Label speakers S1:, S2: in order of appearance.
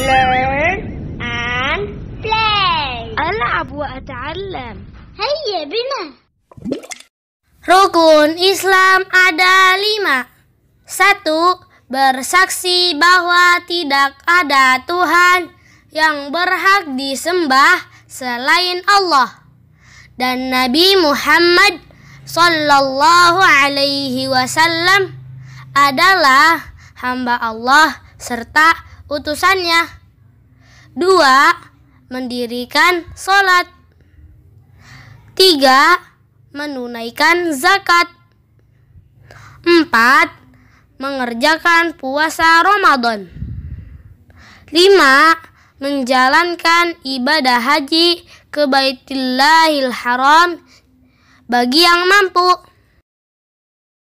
S1: learn and play ألعب وأتعلم هيا بنا
S2: Rukun Islam ada lima. Satu, bersaksi bahwa tidak ada Tuhan yang berhak disembah selain Allah. Dan Nabi Muhammad Sallallahu Alaihi Wasallam adalah hamba Allah serta utusannya. Dua, mendirikan sholat. Tiga, menunaikan zakat. Empat, mengerjakan puasa Ramadan. Lima, menjalankan ibadah haji ke Baitillahil Haram bagi yang mampu.